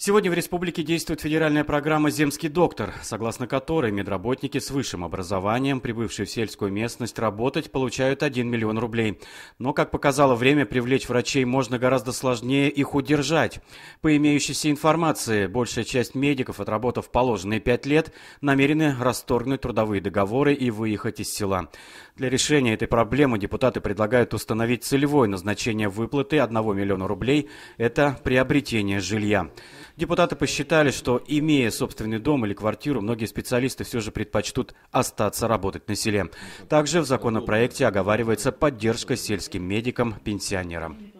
Сегодня в республике действует федеральная программа «Земский доктор», согласно которой медработники с высшим образованием, прибывшие в сельскую местность, работать получают 1 миллион рублей. Но, как показало время, привлечь врачей можно гораздо сложнее их удержать. По имеющейся информации, большая часть медиков, отработав положенные 5 лет, намерены расторгнуть трудовые договоры и выехать из села. Для решения этой проблемы депутаты предлагают установить целевое назначение выплаты 1 миллиона рублей – это приобретение жилья. Депутаты посчитали, что, имея собственный дом или квартиру, многие специалисты все же предпочтут остаться работать на селе. Также в законопроекте оговаривается поддержка сельским медикам, пенсионерам.